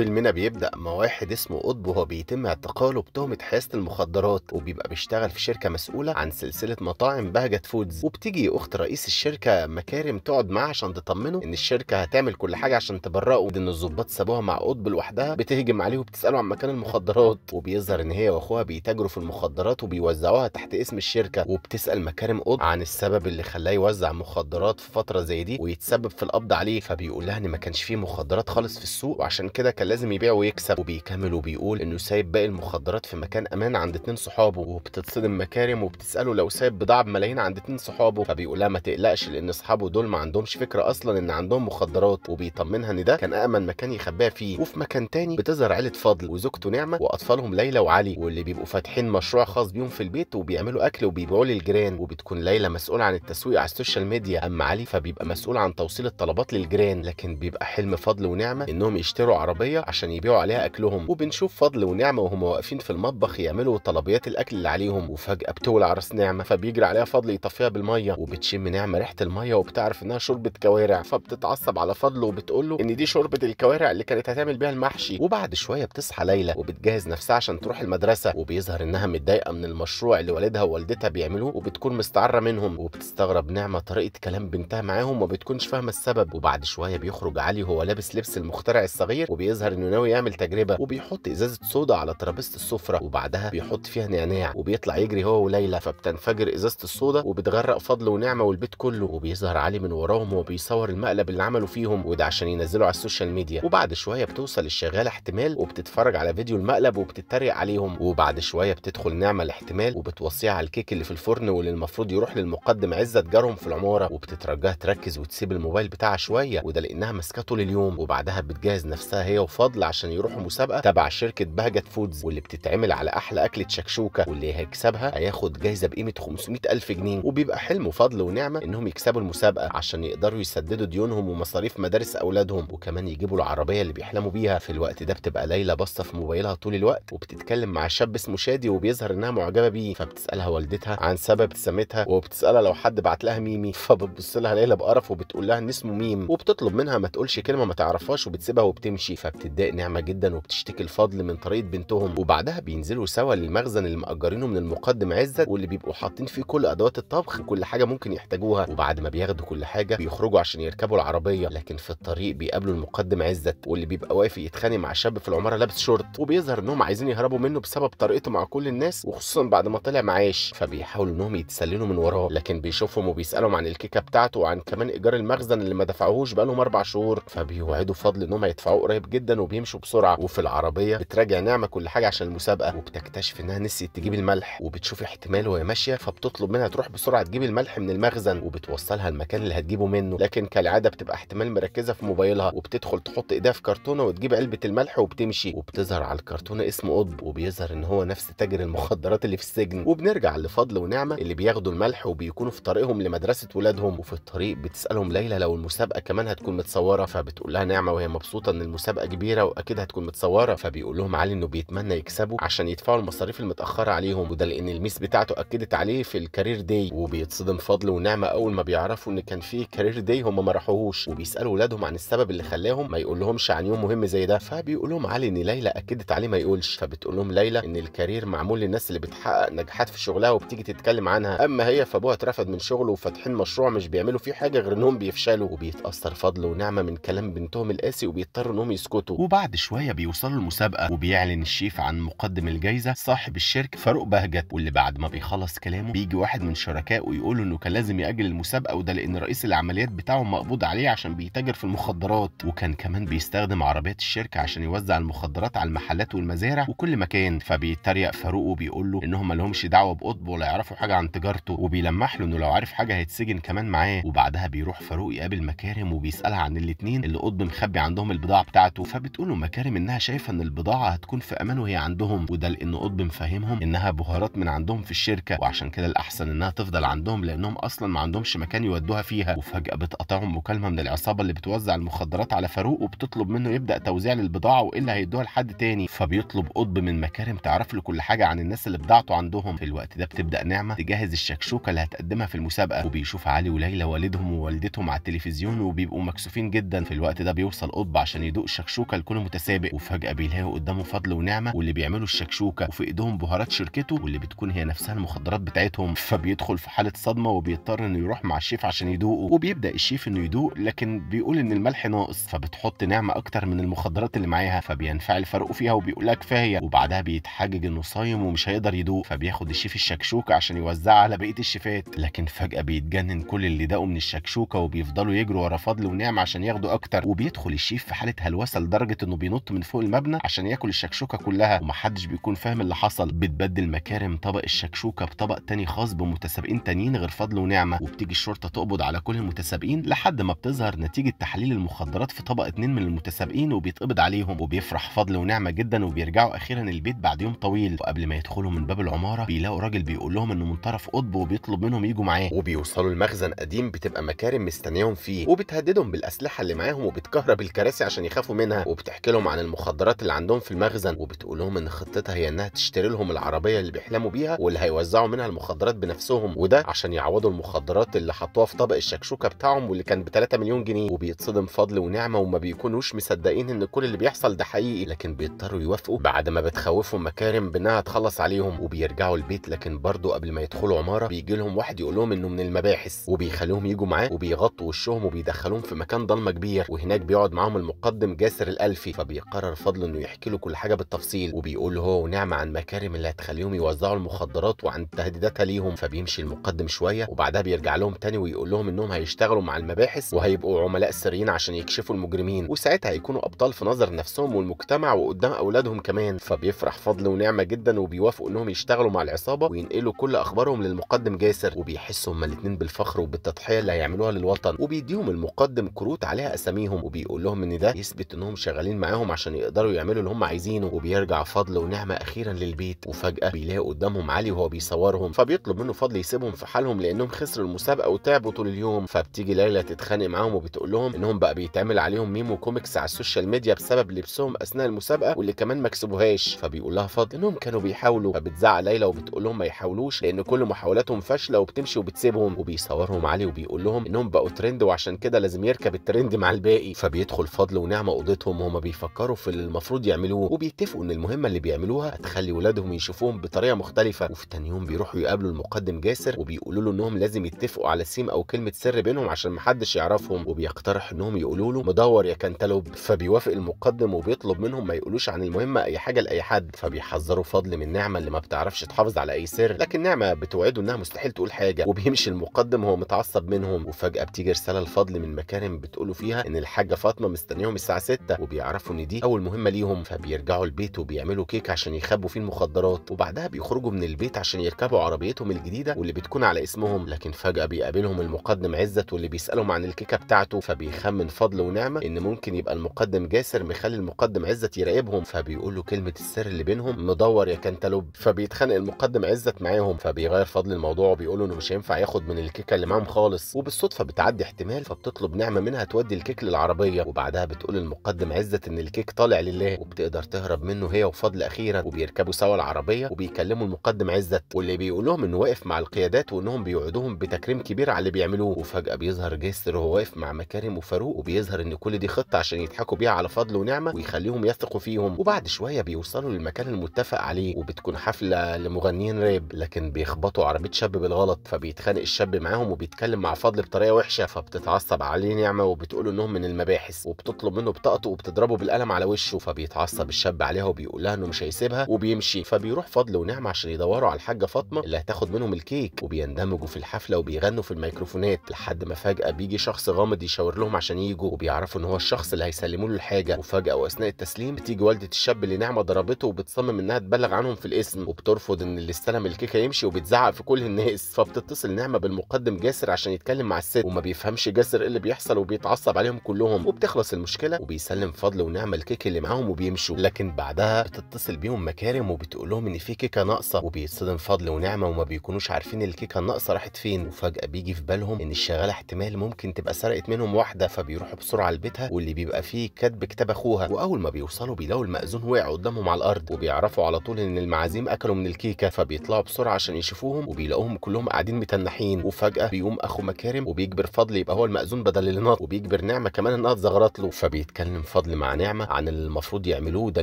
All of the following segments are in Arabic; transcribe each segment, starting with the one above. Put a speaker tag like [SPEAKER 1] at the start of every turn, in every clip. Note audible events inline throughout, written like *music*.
[SPEAKER 1] فيلمنا بيبدا مع واحد اسمه قطب وهو بيتم اعتقاله بتهمه حيازه المخدرات وبيبقى بيشتغل في شركه مسؤوله عن سلسله مطاعم بهجت فودز وبتيجي اخت رئيس الشركه مكارم تقعد معاه عشان تطمنه ان الشركه هتعمل كل حاجه عشان تبرئه ان الظباط سابوها مع قطب لوحدها بتهجم عليه وبتساله عن مكان المخدرات وبيظهر ان هي واخوها بيتاجروا في المخدرات وبيوزعوها تحت اسم الشركه وبتسال مكارم قطب عن السبب اللي خلاه يوزع مخدرات في فتره زي دي ويتسبب في القبض عليه فبيقول لها ان ما كانش فيه مخدرات خالص في السوق وعشان كده كان لازم يبيع ويكسب وبيكمل وبيقول انه سايب باقي المخدرات في مكان امان عند اتنين صحابه وبتتصدم مكارم وبتساله لو سايب بضاعه بملايين عند اتنين صحابه فبيقول لها ما تقلقش لان اصحابه دول ما عندهمش فكره اصلا ان عندهم مخدرات وبيطمنها ان ده كان امن مكان يخبيها فيه وفي مكان تاني بتظهر عيله فضل وزوجته نعمه واطفالهم ليلى وعلي واللي بيبقوا فاتحين مشروع خاص بيهم في البيت وبيعملوا اكل وبيبيعوه للجيران وبتكون ليلى مسؤوله عن التسويق على السوشيال ميديا اما علي فبيبقى مسؤول عن توصيل الطلبات للجيران لكن بيبقى حلم فضل ونعمه انهم يشتروا عربيه عشان يبيعوا عليها اكلهم وبنشوف فضل ونعمه وهم واقفين في المطبخ يعملوا طلبيات الاكل اللي عليهم وفجاه بتولع راس نعمه فبيجري عليها فضل يطفيها بالميه وبتشم نعمه ريحه الميه وبتعرف انها شوربه كوارع فبتتعصب على فضل وبتقول له ان دي شوربه الكوارع اللي كانت هتعمل بيها المحشي وبعد شويه بتصحى ليلى وبتجهز نفسها عشان تروح المدرسه وبيظهر انها متضايقه من المشروع اللي والدها ووالدتها بيعملوه وبتكون مستعره منهم وبتستغرب نعمه طريقه كلام بنتها معاهم وما بتكونش فاهمه السبب وبعد شويه بيخرج علي وهو لابس لبس المخترع الصغير وبيظهر بيظهر انه ناوي يعمل تجربه وبيحط ازازه صودا على ترابيزه السفره وبعدها بيحط فيها نعناع وبيطلع يجري هو وليلى فبتنفجر ازازه الصودا وبتغرق فضل ونعمه والبيت كله وبيظهر علي من وراهم وبيصور المقلب اللي عملوا فيهم وده عشان ينزلوا على السوشيال ميديا وبعد شويه بتوصل الشغاله احتمال وبتتفرج على فيديو المقلب وبتتريق عليهم وبعد شويه بتدخل نعمه الاحتمال وبتوصيها على الكيك اللي في الفرن واللي المفروض يروح للمقدم عزت جارهم في العماره وبتترجاها تركز وتسيب الموبايل بتاعها شويه وده لانها ماسكته لليوم وبعدها بتجهز نفسها هي فضل عشان يروحوا مسابقه تبع شركه بهجت فودز واللي بتتعمل على احلى اكله شكشوكه واللي هيكسبها هياخد جايزه بقيمه 500 الف جنيه وبيبقى حلم فضل ونعمه انهم يكسبوا المسابقه عشان يقدروا يسددوا ديونهم ومصاريف مدارس اولادهم وكمان يجيبوا العربيه اللي بيحلموا بيها في الوقت ده بتبقى ليلى باصه في موبايلها طول الوقت وبتتكلم مع شاب اسمه شادي وبيظهر انها معجبه بيه فبتسالها والدتها عن سبب سمتها وبتسالها لو حد بعت لها ميمي *laughs* فبتبص لها ليلى بقرف وبتقول لها ان اسمه ميم وبتطلب منها ما تقولش كلمه ما تعرفهاش وبتسيبها وبتمشي فب بتتضايق نعمه جدا وبتشتكي الفضل من طريقه بنتهم وبعدها بينزلوا سوا للمخزن اللي مأجرينه من المقدم عزت واللي بيبقوا حاطين فيه كل ادوات الطبخ وكل حاجه ممكن يحتاجوها وبعد ما بياخدوا كل حاجه بيخرجوا عشان يركبوا العربيه لكن في الطريق بيقابلوا المقدم عزت واللي بيبقى واقف يتخانق مع شاب في العماره لابس شورت وبيظهر انهم عايزين يهربوا منه بسبب طريقته مع كل الناس وخصوصا بعد ما طلع معاش فبيحاولوا انهم يتسللوا من وراه لكن بيشوفهم وبيسالهم عن الكيكه بتاعته وعن كمان ايجار المخزن اللي ما دفعوهوش بقالهم اربع شهور فبيوعدوا فضل انهم هيدفعوه قريب جدا جدا وبيمشوا بسرعه وفي العربيه بتراجع نعمه كل حاجه عشان المسابقه وبتكتشف انها نسيت تجيب الملح وبتشوف احتمال وهي ماشيه فبتطلب منها تروح بسرعه تجيب الملح من المخزن وبتوصلها المكان اللي هتجيبه منه لكن كالعاده بتبقى احتمال مركزه في موبايلها وبتدخل تحط ايديها في كرتونه وتجيب علبه الملح وبتمشي وبتظهر على الكرتونه اسم قطب وبيظهر ان هو نفس تاجر المخدرات اللي في السجن وبنرجع لفضل ونعمه اللي بياخدوا الملح وبيكونوا في طريقهم لمدرسه ولادهم وفي الطريق بتسالهم ليلى لو المسابقه كمان هتكون متصوره فبتقول لها نعمه وهي مبسوطه ان المسابقه كبيره واكيد هتكون متصوره فبيقول لهم علي انه بيتمنى يكسبوا عشان يدفعوا المصاريف المتاخره عليهم وده لان الميس بتاعته اكدت عليه في الكارير داي وبيتصدم فضل ونعمه اول ما بيعرفوا ان كان في كارير داي هم ما راحوهوش وبيسالوا ولادهم عن السبب اللي خلاهم ما يقولهمش عن يوم مهم زي ده فبيقول لهم علي ان ليلى اكدت عليه ما يقولش فبتقول لهم ليلى ان الكارير معمول للناس اللي بتحقق نجاحات في شغلها وبتيجي تتكلم عنها اما هي فابوها اترفد من شغله وفاتحين مشروع مش بيعملوا فيه حاجه غير انهم بيفشلوا وبيتاثر فضل ونعمه من كلام بنتهم القاسي وبيضطروا انهم يسكتوا بتاعته وبعد شويه بيوصلوا المسابقه وبيعلن الشيف عن مقدم الجايزه صاحب الشركه فاروق بهجت واللي بعد ما بيخلص كلامه بيجي واحد من شركائه ويقول له انه كان لازم ياجل المسابقه وده لان رئيس العمليات بتاعه مقبوض عليه عشان بيتاجر في المخدرات وكان كمان بيستخدم عربيات الشركه عشان يوزع المخدرات على المحلات والمزارع وكل مكان فبيتريق فاروق وبيقول له انهم ما لهمش دعوه بقطب ولا يعرفوا حاجه عن تجارته وبيلمح له انه لو عارف حاجه هيتسجن كمان معاه وبعدها بيروح فاروق يقابل مكارم وبيسالها عن الاثنين اللي قطب مخبي عندهم البضاعه بتاعته فبتقول مكارم انها شايفه ان البضاعه هتكون في امان وهي عندهم وده لان قطب مفهمهم انها بهارات من عندهم في الشركه وعشان كده الاحسن انها تفضل عندهم لانهم اصلا ما عندهمش مكان يودوها فيها وفجاه بتقطعهم مكالمه من العصابه اللي بتوزع المخدرات على فاروق وبتطلب منه يبدا توزيع للبضاعه والا هيدوها لحد تاني فبيطلب قطب من مكارم تعرف له كل حاجه عن الناس اللي بضاعته عندهم في الوقت ده بتبدا نعمه تجهز الشكشوكه اللي هتقدمها في المسابقه وبيشوف علي وليلى والدهم ووالدتهم على التلفزيون وبيبقوا مكسوفين جدا في الوقت ده بيوصل قطب عشان يدوق الشكشوكه الشكشوكه الكون متسابق وفجاه بيلاقوا قدامه فضل ونعمه واللي بيعملوا الشكشوكه وفي ايدهم بهارات شركته واللي بتكون هي نفسها المخدرات بتاعتهم فبيدخل في حاله صدمه وبيضطر انه يروح مع الشيف عشان يدوقه وبيبدا الشيف انه يدوق لكن بيقول ان الملح ناقص فبتحط نعمه اكتر من المخدرات اللي معاها فبينفعل فرقه فيها وبيقول لها كفايه وبعدها بيتحجج انه صايم ومش هيقدر يدوق فبياخد الشيف الشكشوكه عشان يوزعها على بقيه الشيفات لكن فجاه بيتجنن كل اللي داقوا من الشكشوكه وبيفضلوا يجروا ورا فضل ونعمه عشان ياخدوا اكتر وبيدخل الشيف في حاله هلوسه لدرجه انه بينط من فوق المبنى عشان ياكل الشكشوكه كلها ومحدش بيكون فاهم اللي حصل بتبدل مكارم طبق الشكشوكه بطبق تاني خاص بمتسابقين تانيين غير فضل ونعمه وبتيجي الشرطه تقبض على كل المتسابقين لحد ما بتظهر نتيجه تحليل المخدرات في طبق اتنين من المتسابقين وبيتقبض عليهم وبيفرح فضل ونعمه جدا وبيرجعوا اخيرا البيت بعد يوم طويل وقبل ما يدخلوا من باب العماره بيلاقوا راجل بيقول لهم انه من طرف قطب وبيطلب منهم يجوا معاه وبيوصلوا المخزن قديم بتبقى مكارم مستنياهم فيه وبتهددهم بالاسلحه اللي معاهم وبتكهرب الكراسي عشان يخافوا منها وبتحكي لهم عن المخدرات اللي عندهم في المخزن وبتقول لهم ان خطتها هي انها تشتري لهم العربيه اللي بيحلموا بيها واللي هيوزعوا منها المخدرات بنفسهم وده عشان يعوضوا المخدرات اللي حطوها في طبق الشكشوكه بتاعهم واللي كان ب 3 مليون جنيه وبيتصدم فضل ونعمه وما بيكونوش مصدقين ان كل اللي بيحصل ده حقيقي لكن بيضطروا يوافقوا بعد ما بتخوفهم مكارم بانها تخلص عليهم وبيرجعوا البيت لكن برضه قبل ما يدخلوا عماره بيجي لهم واحد يقول لهم انه من المباحث وبيخليهم يجوا معاه وبيغطوا وشهم وبيدخلوهم في مكان ضلمه كبير وهناك بيقعد معاهم المقدم جاسر الألفي فبيقرر فضل إنه يحكي له كل حاجة بالتفصيل وبيقول هو ونعمة عن مكارم اللي هتخليهم يوزعوا المخدرات وعن تهديداتها ليهم فبيمشي المقدم شوية وبعدها بيرجع لهم تاني ويقول لهم إنهم هيشتغلوا مع المباحث وهيبقوا عملاء سريين عشان يكشفوا المجرمين وساعتها هيكونوا أبطال في نظر نفسهم والمجتمع وقدام أولادهم كمان فبيفرح فضل ونعمة جدا وبيوافقوا إنهم يشتغلوا مع العصابة وينقلوا كل أخبارهم للمقدم جاسر وبيحسوا هما الاتنين بالفخر وبالتضحية اللي هيعملوها للوطن وبيديهم المقدم كروت عليها أساميهم وبيقول لهم إن ده يثبت إنهم وشغالين معاهم عشان يقدروا يعملوا اللي هم عايزينه وبيرجع فضل ونعمه اخيرا للبيت وفجاه بيلاقوا قدامهم علي وهو بيصورهم فبيطلب منه فضل يسيبهم في حالهم لانهم خسروا المسابقه وتعبوا طول اليوم فبتيجي ليلى تتخانق معاهم وبتقول لهم انهم بقى بيتعمل عليهم ميم وكوميكس على السوشيال ميديا بسبب لبسهم اثناء المسابقه واللي كمان ما كسبوهاش فبيقول لها فضل انهم كانوا بيحاولوا فبتزعق ليلى وبتقول لهم ما يحاولوش لان كل محاولاتهم فاشله وبتمشي وبتسيبهم وبيصورهم علي وبيقول لهم انهم بقوا ترند وعشان كده لازم يركب الترند مع الباقي فبيدخل فضل ونعمه اوضتهم بيشوفهم هما بيفكروا في اللي المفروض يعملوه وبيتفقوا ان المهمه اللي بيعملوها هتخلي ولادهم يشوفوهم بطريقه مختلفه وفي تاني يوم بيروحوا يقابلوا المقدم جاسر وبيقولوا له انهم لازم يتفقوا على سيم او كلمه سر بينهم عشان محدش يعرفهم وبيقترح انهم يقولوا له مدور يا كنتلوب فبيوافق المقدم وبيطلب منهم ما يقولوش عن المهمه اي حاجه لاي حد فبيحذروا فضل من نعمه اللي ما بتعرفش تحافظ على اي سر لكن نعمه بتوعده انها مستحيل تقول حاجه وبيمشي المقدم وهو متعصب منهم وفجاه بتيجي رساله لفضل من مكارم بتقولوا فيها ان الحاجه فاطمه مستنيهم الساعه 6 وبيعرفوا ان دي اول مهمه ليهم فبيرجعوا البيت وبيعملوا كيك عشان يخبوا فيه المخدرات وبعدها بيخرجوا من البيت عشان يركبوا عربيتهم الجديده واللي بتكون على اسمهم لكن فجاه بيقابلهم المقدم عزت واللي بيسالهم عن الكيكه بتاعته فبيخمن فضل ونعمه ان ممكن يبقى المقدم جاسر مخلي المقدم عزت يراقبهم فبيقول له كلمه السر اللي بينهم مدور يا كنتالوب فبيتخانق المقدم عزت معاهم فبيغير فضل الموضوع وبيقول له انه مش هينفع ياخد من الكيكه اللي معاهم خالص وبالصدفه بتعدي احتمال فبتطلب نعمه منها تودي الكيك للعربيه وبعدها بتقول المقدم عزة ان الكيك طالع لله وبتقدر تهرب منه هي وفضل اخيرا وبيركبوا سوا العربيه وبيكلموا المقدم عزت واللي بيقول لهم انه واقف مع القيادات وانهم بيوعدوهم بتكريم كبير على اللي بيعملوه وفجاه بيظهر جسر وهو واقف مع مكارم وفاروق وبيظهر ان كل دي خطه عشان يضحكوا بيها على فضل ونعمه ويخليهم يثقوا فيهم وبعد شويه بيوصلوا للمكان المتفق عليه وبتكون حفله لمغنيين راب لكن بيخبطوا عربيه شاب بالغلط فبيتخانق الشاب معاهم وبيتكلم مع فضل بطريقه وحشه فبتتعصب عليه نعمه وبتقول انهم من المباحث وبتطلب منه بطاقته وبتضربه بالقلم على وشه فبيتعصب الشاب عليها وبيقول لها انه مش هيسيبها وبيمشي فبيروح فضل ونعمه عشان يدوروا على الحاجه فاطمه اللي هتاخد منهم الكيك وبيندمجوا في الحفله وبيغنوا في الميكروفونات لحد ما فجاه بيجي شخص غامض يشاور لهم عشان يجوا وبيعرفوا ان هو الشخص اللي هيسلموا له الحاجه وفجاه واثناء التسليم بتيجي والده الشاب اللي نعمه ضربته وبتصمم انها تبلغ عنهم في الاسم وبترفض ان اللي استلم الكيكه يمشي وبتزعق في كل الناس فبتتصل نعمه بالمقدم جاسر عشان يتكلم مع الست وما بيفهمش جاسر ايه اللي بيحصل وبيتعصب عليهم كلهم وبتخلص المشكله وبيسلم بتسلم فضل ونعمه الكيك اللي معاهم وبيمشوا لكن بعدها بتتصل بيهم مكارم وبتقول لهم ان في كيكه ناقصه وبيتصدم فضل ونعمه وما بيكونوش عارفين الكيكه الناقصه راحت فين وفجاه بيجي في بالهم ان الشغاله احتمال ممكن تبقى سرقت منهم واحده فبيروحوا بسرعه لبيتها واللي بيبقى فيه كاتب كتاب اخوها واول ما بيوصلوا بيلاقوا المأذون وقع قدامهم على الارض وبيعرفوا على طول ان المعازيم اكلوا من الكيكه فبيطلعوا بسرعه عشان يشوفوهم وبيلاقوهم كلهم قاعدين متنحين وفجاه بيقوم اخو مكارم وبيجبر فضل يبقى هو المأذون بدل اللي نط وبيجبر نعمه كمان انها تزغرط له فبيتكلم فضل مع نعمه عن اللي المفروض يعملوه ده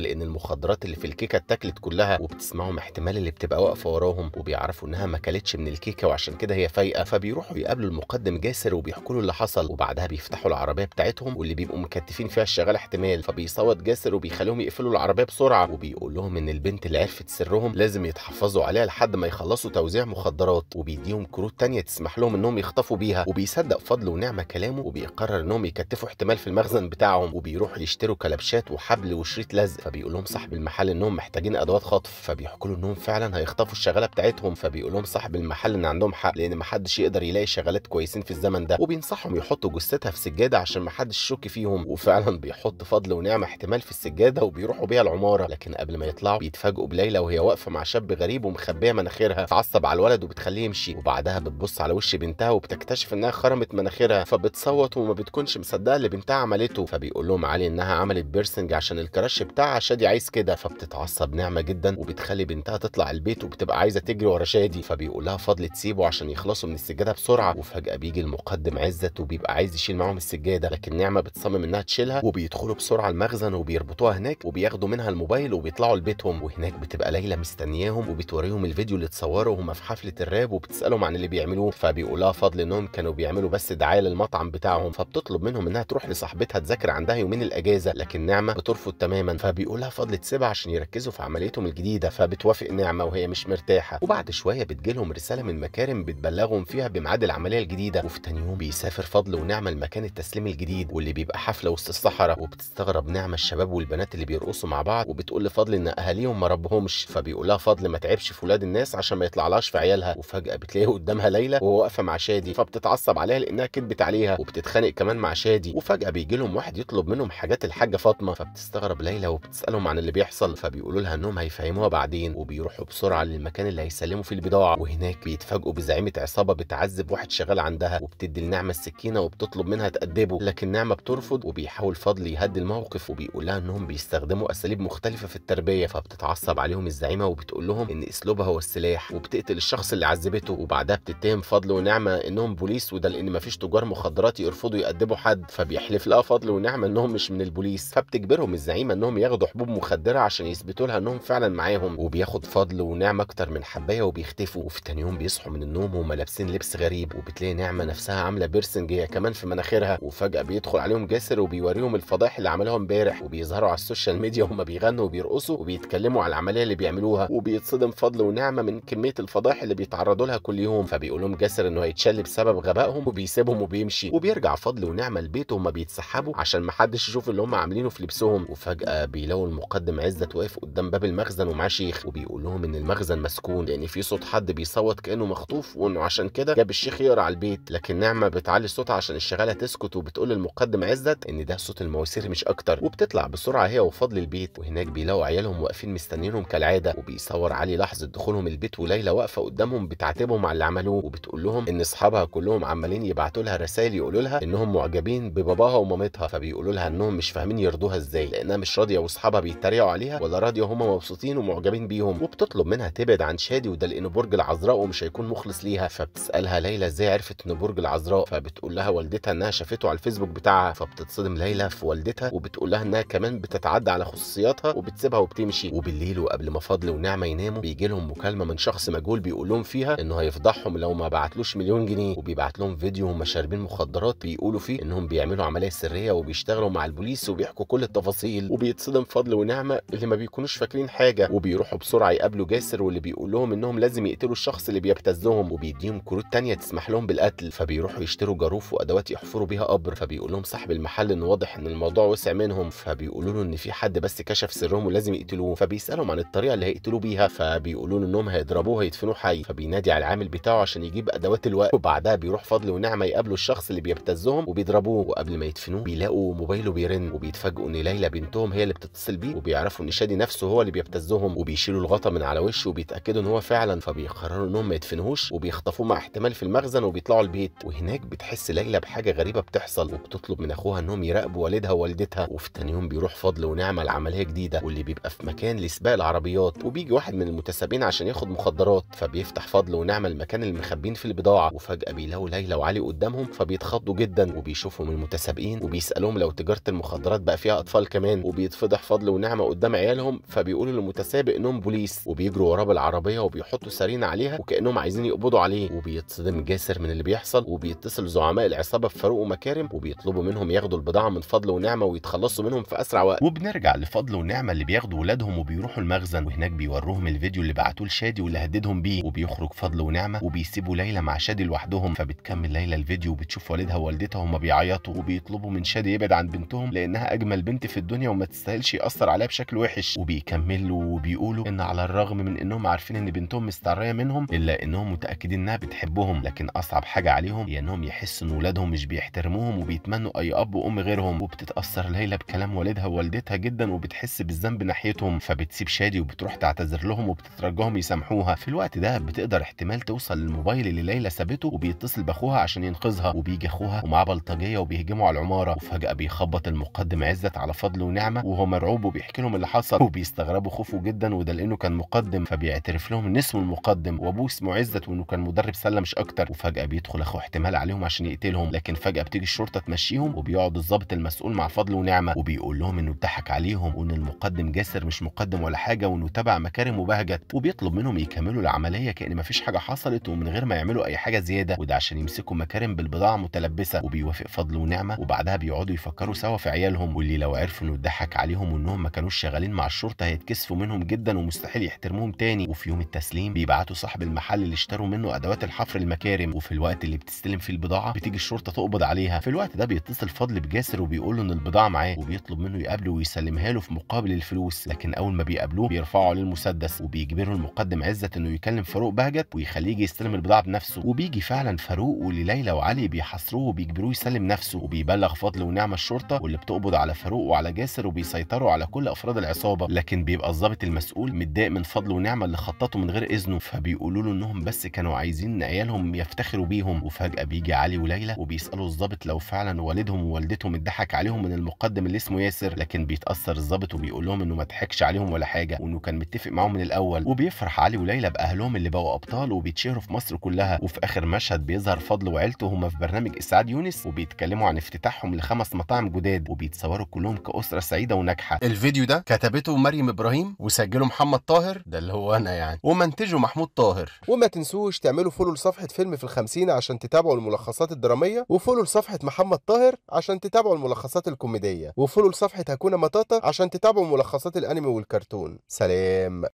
[SPEAKER 1] لان المخدرات اللي في الكيكه اتاكلت كلها وبتسمعهم احتمال اللي بتبقى واقفه وراهم وبيعرفوا انها ما كلتش من الكيكه وعشان كده هي فايقه فبيروحوا يقابلوا المقدم جاسر وبيحكوا له اللي حصل وبعدها بيفتحوا العربيه بتاعتهم واللي بيبقوا مكتفين فيها الشغال احتمال فبيصوت جاسر وبيخليهم يقفلوا العربيه بسرعه وبيقول لهم ان البنت اللي عرفت سرهم لازم يتحفظوا عليها لحد ما يخلصوا توزيع مخدرات وبيديهم كروت تانية تسمح لهم انهم يخطفوا بيها وبيصدق فضل ونعمه كلامه وبيقرر انهم يكتفوا احتمال في المخزن بتاعهم وبيروحوا يروحوا يشتروا كلبشات وحبل وشريط لزق فبيقول لهم صاحب المحل انهم محتاجين ادوات خطف فبيحكوا له انهم فعلا هيخطفوا الشغاله بتاعتهم فبيقول لهم صاحب المحل ان عندهم حق لان محدش يقدر يلاقي شغالات كويسين في الزمن ده وبينصحهم يحطوا جثتها في سجاده عشان محدش يشك فيهم وفعلا بيحط فضل ونعمه احتمال في السجاده وبيروحوا بيها العماره لكن قبل ما يطلعوا بيتفاجئوا بليلى وهي واقفه مع شاب غريب ومخبيه مناخيرها تعصب على الولد وبتخليه يمشي وبعدها بتبص على وش بنتها وبتكتشف انها خرمت مناخيرها فبتصوت وما بتكونش مصدقه اللي بنتها عملته فبيقول لهم علي انها عملت بيرسنج عشان الكراش بتاعها شادي عايز كده فبتتعصب نعمه جدا وبتخلي بنتها تطلع البيت وبتبقى عايزه تجري ورا شادي فبيقولها فضل تسيبه عشان يخلصوا من السجاده بسرعه وفجاه بيجي المقدم عزت وبيبقى عايز يشيل معاهم السجاده لكن نعمه بتصمم انها تشيلها وبيدخلوا بسرعه المخزن وبيربطوها هناك وبياخدوا منها الموبايل وبيطلعوا لبيتهم وهناك بتبقى ليلى مستنياهم وبتوريهم الفيديو اللي اتصوره وهما في حفله الراب وبتسالهم عن اللي بيعملوه فبيقولها فضل انهم كانوا بيعملوا بس دعايه للمطعم بتاعهم فبتطلب منهم انها تروح لصاحبتها تذاكر عندها يومين اجازه لكن نعمه بترفض تماما فبيقولها فضلت تسيبها عشان يركزوا في عمليتهم الجديده فبتوافق نعمه وهي مش مرتاحه وبعد شويه بتجيلهم رساله من مكارم بتبلغهم فيها بميعاد العمليه الجديده وفي تاني يوم بيسافر فضل ونعمه لمكان التسليم الجديد واللي بيبقى حفله وسط الصحراء وبتستغرب نعمه الشباب والبنات اللي بيرقصوا مع بعض وبتقول لفضل ان اهاليهم ما ربهمش فبيقولها فضل ما تعبش في ولاد الناس عشان ما يطلعلهاش في عيالها وفجاه بتلاقيه قدامها ليلى وهو واقفه مع شادي فبتتعصب عليها لانها كدبت عليها وبتتخانق كمان مع شادي وفجاه بيجي لهم واحد يطلب منهم حاجة حاجات الحاجه فاطمه فبتستغرب ليلى وبتسالهم عن اللي بيحصل فبيقولوا لها انهم هيفهموها بعدين وبيروحوا بسرعه للمكان اللي هيسلموا فيه البضاعه وهناك بيتفاجئوا بزعيمه عصابه بتعذب واحد شغال عندها وبتدي لنعمه السكينه وبتطلب منها تأدبه لكن نعمه بترفض وبيحاول فضل يهدي الموقف وبيقول لها انهم بيستخدموا اساليب مختلفه في التربيه فبتتعصب عليهم الزعيمه وبتقول لهم ان اسلوبها هو السلاح وبتقتل الشخص اللي عذبته وبعدها بتتهم فضل ونعمه انهم بوليس وده لان مفيش تجار مخدرات يرفضوا يأدبوا حد فبيحلف لها فضل ونعمه انهم مش من من البوليس فبتجبرهم الزعيمه انهم ياخدوا حبوب مخدره عشان يثبتوا لها انهم فعلا معاهم وبياخد فضل ونعمه اكتر من حبايه وبيختفوا وفي تاني يوم بيصحوا من النوم وهم لابسين لبس غريب وبتلاقي نعمه نفسها عامله بيرسنج هي كمان في مناخيرها وفجاه بيدخل عليهم جاسر وبيوريهم الفضائح اللي عملوها امبارح وبيظهروا على السوشيال ميديا وهم بيغنوا وبيرقصوا وبيتكلموا على العمليه اللي بيعملوها وبيتصدم فضل ونعمه من كميه الفضائح اللي بيتعرضوا لها كل يوم فبيقول لهم جاسر انه هيتشل بسبب غبائهم وبيسيبهم وبيمشي وبيرجع فضل ونعمه لبيته وهم بيتسحبوا عشان محدش يشوف اللي هم عاملينه في لبسهم وفجاه بيلاقوا المقدم عزت واقف قدام باب المخزن ومعاه شيخ وبيقول لهم ان المخزن مسكون لان يعني في صوت حد بيصوت كانه مخطوف وانه عشان كده جاب الشيخ يقرا على البيت لكن نعمه بتعلي صوتها عشان الشغاله تسكت وبتقول للمقدم عزت ان ده صوت المواسير مش اكتر وبتطلع بسرعه هي وفضل البيت وهناك بيلاقوا عيالهم واقفين مستنيينهم كالعاده وبيصور علي لحظه دخولهم البيت وليلى واقفه قدامهم بتعاتبهم على اللي عملوه وبتقول لهم ان اصحابها كلهم عمالين يبعتوا لها رسائل يقولوا لها انهم معجبين بباباها ومامتها فبيقولوا لها انهم مش فاهمين يرضوها ازاي لانها مش راضيه واصحابها بيتريقوا عليها ولا راضيه وهم مبسوطين ومعجبين بيهم وبتطلب منها تبعد عن شادي وده لان برج العذراء ومش هيكون مخلص ليها فبتسالها ليلى ازاي عرفت ان برج العذراء فبتقول لها والدتها انها شافته على الفيسبوك بتاعها فبتتصدم ليلى في والدتها وبتقول لها انها كمان بتتعدى على خصوصياتها وبتسيبها وبتمشي وبالليل وقبل ما فضل ونعمه يناموا بيجي لهم مكالمه من شخص مجهول بيقول لهم فيها انه هيفضحهم لو ما بعتلوش مليون جنيه وبيبعت لهم فيديو وهم شاربين مخدرات بيقولوا فيه انهم بيعملوا عمليه سريه وبيشتغلوا مع الب... البوليس وبيحكوا كل التفاصيل وبيتصدم فضل ونعمه اللي ما بيكونوش فاكرين حاجه وبيروحوا بسرعه يقابلوا جاسر واللي بيقول لهم انهم لازم يقتلوا الشخص اللي بيبتزهم وبيديهم كروت تانية تسمح لهم بالقتل فبيروحوا يشتروا جاروف وادوات يحفروا بيها قبر فبيقول لهم صاحب المحل ان واضح ان الموضوع وسع منهم فبيقولوا له ان في حد بس كشف سرهم ولازم يقتلوه فبيسالهم عن الطريقه اللي هيقتلوه بيها فبيقولوا له انهم هيضربوه هيدفنوه حي فبينادي على العامل بتاعه عشان يجيب ادوات الوقت وبعدها بيروح فضل ونعمه يقابلوا الشخص اللي بيبتزهم وبيضربوه وقبل ما يدفنوه بيلاقوا موبايله بيرن بيرن وبيتفاجئوا ان ليلى بنتهم هي اللي بتتصل بيه وبيعرفوا ان شادي نفسه هو اللي بيبتزهم وبيشيلوا الغطا من على وشه وبيتاكدوا ان هو فعلا فبيقرروا انهم ما يدفنوهوش وبيخطفوه مع احتمال في المخزن وبيطلعوا البيت وهناك بتحس ليلى بحاجه غريبه بتحصل وبتطلب من اخوها انهم يراقبوا والدها ووالدتها وفي تاني يوم بيروح فضل ونعمه لعمليه جديده واللي بيبقى في مكان لسباق العربيات وبيجي واحد من المتسابين عشان ياخد مخدرات فبيفتح فضل ونعمه المكان اللي مخبين فيه البضاعه وفجاه بيلاقوا ليلى وعلي قدامهم فبيتخضوا جدا وبيشوفهم المتسابقين وبيسالهم لو تجاره المخدرات بقى فيها اطفال كمان وبيتفضح فضل ونعمه قدام عيالهم فبيقولوا للمتسابق انهم بوليس وبيجروا وراه بالعربيه وبيحطوا سرين عليها وكانهم عايزين يقبضوا عليه وبيتصدم جاسر من اللي بيحصل وبيتصل زعماء العصابه بفاروق ومكارم وبيطلبوا منهم ياخدوا البضاعه من فضل ونعمه ويتخلصوا منهم في اسرع وقت وبنرجع لفضل ونعمه اللي بياخدوا ولادهم وبيروحوا المخزن وهناك بيوروهم الفيديو اللي بعتوه لشادي واللي هددهم بيه وبيخرج فضل ونعمه وبيسيبوا ليلى مع شادي لوحدهم فبتكمل ليلى الفيديو وبتشوف والدها ووالدتها هما بيعيطوا وبيطلبوا من شادي يبعد عن بنتهم لانها اجمل بنت في الدنيا وما تستاهلش ياثر عليها بشكل وحش وبيكملوا وبيقولوا ان على الرغم من انهم عارفين ان بنتهم مستريه منهم الا انهم متاكدين انها بتحبهم لكن اصعب حاجه عليهم هي انهم يحسوا ان ولادهم مش بيحترموهم وبيتمنوا اي اب وام غيرهم وبتتاثر ليلى بكلام والدها ووالدتها جدا وبتحس بالذنب ناحيتهم فبتسيب شادي وبتروح تعتذر لهم وبتترجاهم يسامحوها في الوقت ده بتقدر احتمال توصل للموبايل اللي ليلى سابته وبيتصل باخوها عشان ينقذها وبيجي اخوها ومعاه بلطجيه وبيهجموا على العماره وفجاه بيخبط المقدم عزت على فضل ونعمه وهو مرعوب وبيحكي لهم اللي حصل وبيستغربوا خوفه جدا وده لانه كان مقدم فبيعترف لهم ان اسمه المقدم وابوه اسمه عزت وانه كان مدرب سله مش اكتر وفجاه بيدخل اخوه احتمال عليهم عشان يقتلهم لكن فجاه بتيجي الشرطه تمشيهم وبيقعد الضابط المسؤول مع فضل ونعمه وبيقول لهم انه اتضحك عليهم وان المقدم جاسر مش مقدم ولا حاجه وانه تبع مكارم وبهجت وبيطلب منهم يكملوا العمليه كان مفيش حاجه حصلت ومن غير ما يعملوا اي حاجه زياده وده عشان يمسكوا مكارم بالبضاعه متلبسه وبيوافق فضل ونعمه وبعدها بيقعدوا يفكروا سوا في في عيالهم واللي لو عرفوا انه اتضحك عليهم وانهم ما كانوش شغالين مع الشرطه هيتكسفوا منهم جدا ومستحيل يحترموهم تاني وفي يوم التسليم بيبعتوا صاحب المحل اللي اشتروا منه ادوات الحفر المكارم وفي الوقت اللي بتستلم فيه البضاعه بتيجي الشرطه تقبض عليها في الوقت ده بيتصل فضل بجاسر وبيقول له ان البضاعه معاه وبيطلب منه يقابله ويسلمها له في مقابل الفلوس لكن اول ما بيقابلوه بيرفعوا عليه المسدس وبيجبروا المقدم عزت انه يكلم فاروق بهجت ويخليه يجي يستلم البضاعه بنفسه وبيجي فعلا فاروق وليلى وعلي بيحاصروه وبيجبروه يسلم نفسه وبيبلغ فضل ونعمه الشرطه واللي بتقبض على فاروق وعلى جاسر وبيسيطروا على كل افراد العصابه لكن بيبقى الضابط المسؤول متضايق من فضل ونعمه اللي خططوا من غير اذنه فبيقولوا له انهم بس كانوا عايزين عيالهم يفتخروا بيهم وفجاه بيجي علي وليلى وبيسالوا الضابط لو فعلا والدهم ووالدتهم اتضحك عليهم من المقدم اللي اسمه ياسر لكن بيتاثر الضابط وبيقول لهم انه ما ضحكش عليهم ولا حاجه وانه كان متفق معاهم من الاول وبيفرح علي وليلى باهلهم اللي بقوا ابطال وبيتشهروا في مصر كلها وفي اخر مشهد بيظهر فضل وعيلته هما في برنامج اسعاد يونس وبيتكلموا عن افتتاحهم لخمس مطاعم جداد وبيتصوروا بيتصوروا كلهم كاسره سعيده وناجحه الفيديو ده كتبته مريم ابراهيم وسجله محمد طاهر ده اللي هو انا يعني ومنتجه محمود طاهر وما تنسوش تعملوا فولو لصفحه فيلم في الخمسين عشان تتابعوا الملخصات الدراميه وفولو لصفحه محمد طاهر عشان تتابعوا الملخصات الكوميديه وفولو لصفحه هكونا مطاطه عشان تتابعوا ملخصات الانمي والكرتون سلام